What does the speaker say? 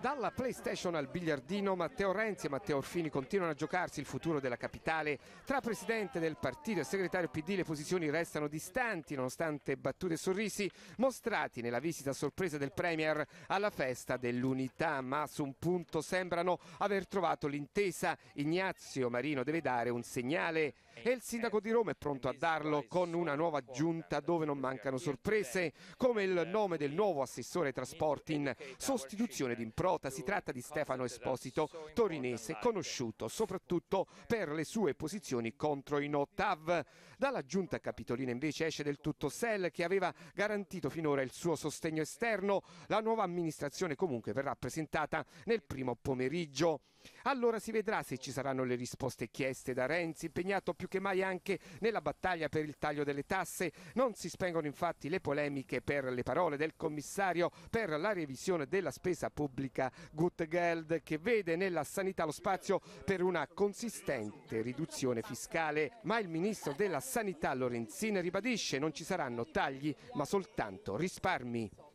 Dalla PlayStation al biliardino, Matteo Renzi e Matteo Orfini continuano a giocarsi il futuro della capitale. Tra presidente del partito e segretario PD le posizioni restano distanti, nonostante battute e sorrisi mostrati nella visita a sorpresa del Premier alla festa dell'unità. Ma su un punto sembrano aver trovato l'intesa. Ignazio Marino deve dare un segnale e il sindaco di Roma è pronto a darlo con una nuova giunta dove non mancano sorprese, come il nome del nuovo assessore ai trasporti in sospensione costituzione d'improta. Si tratta di Stefano Esposito, torinese, conosciuto soprattutto per le sue posizioni contro i no Dalla giunta capitolina invece esce del tutto Sell che aveva garantito finora il suo sostegno esterno. La nuova amministrazione comunque verrà presentata nel primo pomeriggio. Allora si vedrà se ci saranno le risposte chieste da Renzi, impegnato più che mai anche nella battaglia per il taglio delle tasse. Non si spengono infatti le polemiche per le parole del commissario per la revisione della spesa pubblica Gutgeld che vede nella sanità lo spazio per una consistente riduzione fiscale. Ma il ministro della sanità Lorenzin ribadisce non ci saranno tagli ma soltanto risparmi.